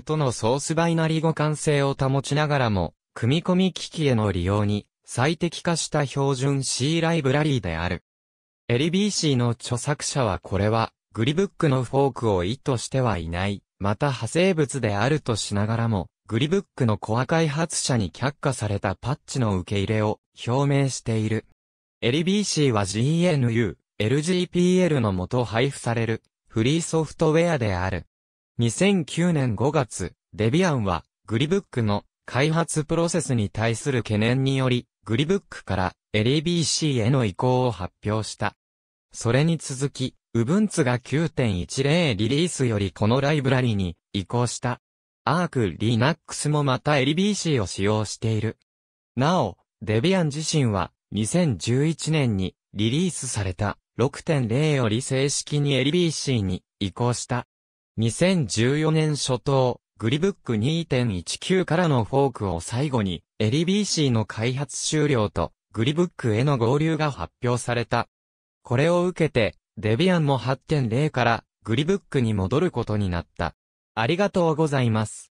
とのソースバイナリ互換性を保ちながらも、組み込み機器への利用に最適化した標準 C ライブラリーである。エリ BC の著作者はこれは、グリブックのフォークを意図してはいない、また派生物であるとしながらも、グリブックのコア開発者に却下されたパッチの受け入れを表明している。エリ BC は GNU、LGPL のもと配布されるフリーソフトウェアである。2009年5月、デビアンは、グリブックの開発プロセスに対する懸念により、グリブックから LEBC への移行を発表した。それに続き、Ubuntu が9.10リリースよりこのライブラリに移行した。Arc Linux もまた LBC を使用している。なお、デビアン自身は2011年にリリースされた6.0より正式に LBC に移行した。2014年初頭、グリブック2.19からのフォークを最後に、エリ BC の開発終了と、グリブックへの合流が発表された。これを受けて、デビアンも8.0から、グリブックに戻ることになった。ありがとうございます。